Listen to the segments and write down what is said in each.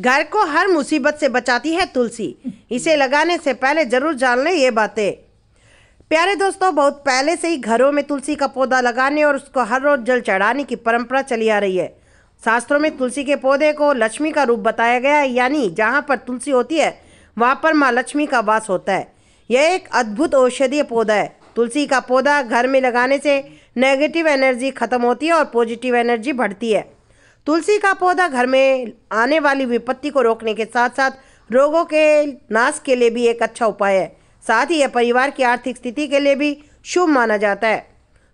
घर को हर मुसीबत से बचाती है तुलसी इसे लगाने से पहले जरूर जान लें ये बातें प्यारे दोस्तों बहुत पहले से ही घरों में तुलसी का पौधा लगाने और उसको हर रोज जल चढ़ाने की परंपरा चली आ रही है शास्त्रों में तुलसी के पौधे को लक्ष्मी का रूप बताया गया है यानी जहाँ पर तुलसी होती है वहाँ पर माँ लक्ष्मी का वास होता है यह एक अद्भुत औषधीय पौधा है तुलसी का पौधा घर में लगाने से नेगेटिव एनर्जी खत्म होती है और पॉजिटिव एनर्जी बढ़ती है तुलसी का पौधा घर में आने वाली विपत्ति को रोकने के साथ साथ रोगों के नाश के लिए भी एक अच्छा उपाय है साथ ही यह परिवार की आर्थिक स्थिति के लिए भी शुभ माना जाता है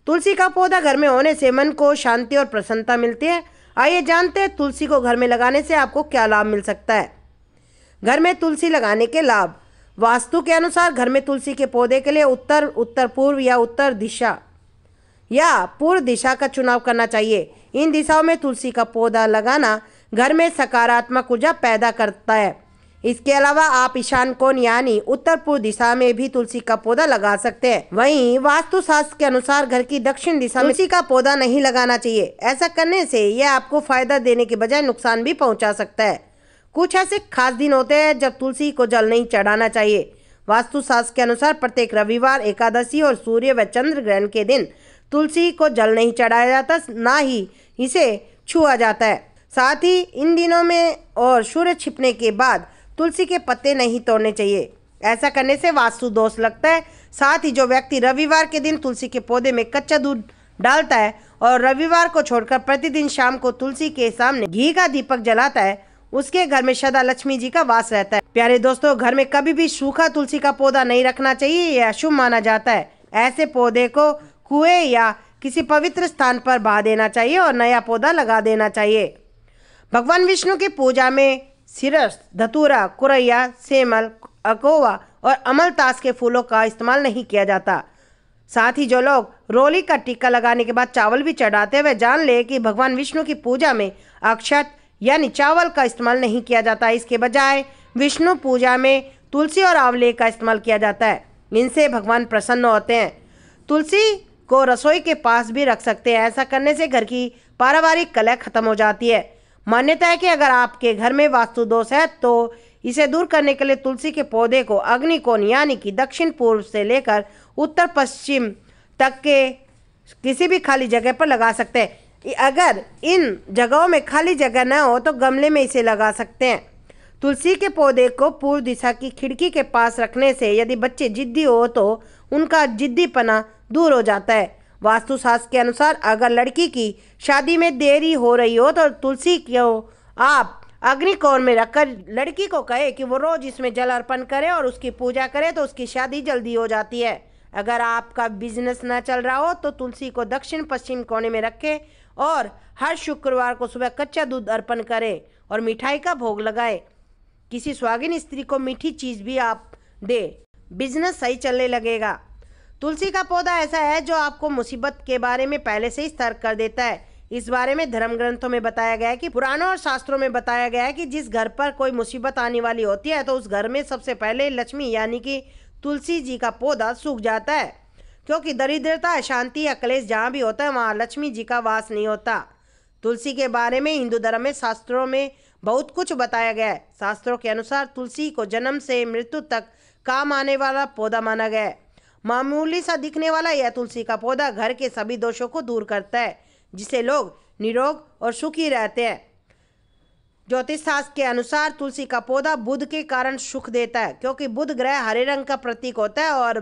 तुलसी का पौधा घर में होने से मन को शांति और प्रसन्नता मिलती है आइए जानते हैं तुलसी को घर में लगाने से आपको क्या लाभ मिल सकता है घर में तुलसी लगाने के लाभ वास्तु के अनुसार घर में तुलसी के पौधे के लिए उत्तर उत्तर पूर्व या उत्तर दिशा या पूर्व दिशा का चुनाव करना चाहिए इन दिशाओं में तुलसी का पौधा लगाना घर में सकारात्मक ऊर्जा पैदा करता है इसके अलावा आप ईशान कोण यानी उत्तर पूर्व दिशा में भी तुलसी का पौधा लगा सकते हैं वहीं वास्तुशास्त्र के अनुसार घर की दक्षिण दिशा में तुलसी का पौधा नहीं लगाना चाहिए ऐसा करने से यह आपको फायदा देने के बजाय नुकसान भी पहुंचा सकता है कुछ ऐसे खास दिन होते हैं जब तुलसी को जल नहीं चढ़ाना चाहिए वास्तुशास्त्र के अनुसार प्रत्येक रविवार एकादशी और सूर्य व चंद्र ग्रहण के दिन तुलसी को जल नहीं चढ़ाया जाता ना ही इसे छुआ जाता है साथ ही इन दिनों में और सूर्य छिपने के बाद तुलसी के पत्ते नहीं तोड़ने चाहिए ऐसा करने से वास्तु दोष लगता है साथ ही जो व्यक्ति रविवार के दिन तुलसी के पौधे में कच्चा दूध डालता है और रविवार को छोड़कर प्रतिदिन शाम को तुलसी के सामने घी का दीपक जलाता है उसके घर में सदा लक्ष्मी जी का वास रहता है प्यारे दोस्तों घर में कभी भी सूखा तुलसी का पौधा नहीं रखना चाहिए यह अशुभ माना जाता है ऐसे पौधे को कुएं या किसी पवित्र स्थान पर बहा देना चाहिए और नया पौधा लगा देना चाहिए भगवान विष्णु की पूजा में सिरस धतूरा कुरैया सेमल अकोवा और अमलतास के फूलों का इस्तेमाल नहीं किया जाता साथ ही जो लोग रोली का टीका लगाने के बाद चावल भी चढ़ाते हुए जान ले कि भगवान विष्णु की पूजा में अक्षत यानी चावल का इस्तेमाल नहीं किया जाता इसके बजाय विष्णु पूजा में तुलसी और आंवले का इस्तेमाल किया जाता है इनसे भगवान प्रसन्न होते हैं तुलसी को रसोई के पास भी रख सकते हैं ऐसा करने से घर की पारिवारिक कलह खत्म हो जाती है मान्यता है कि अगर आपके घर में वास्तु दोष है तो इसे दूर करने के लिए तुलसी के पौधे को अग्निकोण यानी कि दक्षिण पूर्व से लेकर उत्तर पश्चिम तक के किसी भी खाली जगह पर लगा सकते हैं अगर इन जगहों में खाली जगह न हो तो गमले में इसे लगा सकते हैं तुलसी के पौधे को पूर्व दिशा की खिड़की के पास रखने से यदि बच्चे जिद्दी हो तो उनका जिद्दीपना दूर हो जाता है वास्तुशास्त्र के अनुसार अगर लड़की की शादी में देरी हो रही हो तो तुलसी को आप अग्निकोण में रखकर लड़की को कहे कि वो रोज इसमें जल अर्पण करे और उसकी पूजा करे तो उसकी शादी जल्दी हो जाती है अगर आपका बिजनेस ना चल रहा हो तो तुलसी को दक्षिण पश्चिम कोने में रखें और हर शुक्रवार को सुबह कच्चा दूध अर्पण करें और मिठाई का भोग लगाएं किसी स्वागिन स्त्री को मीठी चीज़ भी आप दें बिजनेस सही चलने लगेगा तुलसी का पौधा ऐसा है जो आपको मुसीबत के बारे में पहले से ही सतर्क कर देता है इस बारे में धर्म ग्रंथों में बताया गया है कि पुराणों और शास्त्रों में बताया गया है कि जिस घर पर कोई मुसीबत आने वाली होती है तो उस घर में सबसे पहले लक्ष्मी यानी कि तुलसी जी का पौधा सूख जाता है क्योंकि दरिद्रता अशांति या क्लेश जहाँ भी होता है वहाँ लक्ष्मी जी का वास नहीं होता तुलसी के बारे में हिंदू धर्म में शास्त्रों में बहुत कुछ बताया गया है शास्त्रों के अनुसार तुलसी को जन्म से मृत्यु तक काम आने वाला पौधा माना गया है मामूली सा दिखने वाला यह तुलसी का पौधा घर के सभी दोषों को दूर करता है जिसे लोग निरोग और सुखी रहते हैं ज्योतिष शास्त्र के अनुसार तुलसी का पौधा बुध के कारण सुख देता है क्योंकि बुध ग्रह हरे रंग का प्रतीक होता है और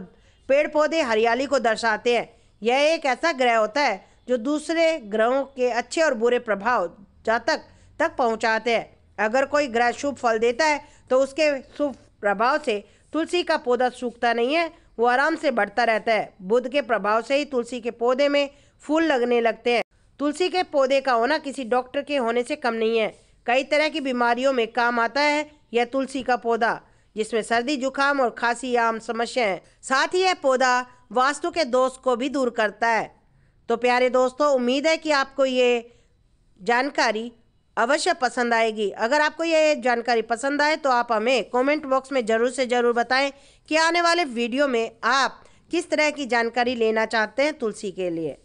पेड़ पौधे हरियाली को दर्शाते हैं यह एक ऐसा ग्रह होता है जो दूसरे ग्रहों के अच्छे और बुरे प्रभाव जातक तक पहुंचाते हैं अगर कोई ग्रह शुभ फल देता है तो उसके शुभ प्रभाव से तुलसी का पौधा सूखता नहीं है वो आराम से बढ़ता रहता है बुध के प्रभाव से ही तुलसी के पौधे में फूल लगने लगते हैं तुलसी के पौधे का होना किसी डॉक्टर के होने से कम नहीं है कई तरह की बीमारियों में काम आता है यह तुलसी का पौधा जिसमें सर्दी जुकाम और खांसी आम समस्या है साथ ही यह पौधा वास्तु के दोष को भी दूर करता है तो प्यारे दोस्तों उम्मीद है कि आपको ये जानकारी अवश्य पसंद आएगी अगर आपको यह जानकारी पसंद आए तो आप हमें कमेंट बॉक्स में ज़रूर से ज़रूर बताएं कि आने वाले वीडियो में आप किस तरह की जानकारी लेना चाहते हैं तुलसी के लिए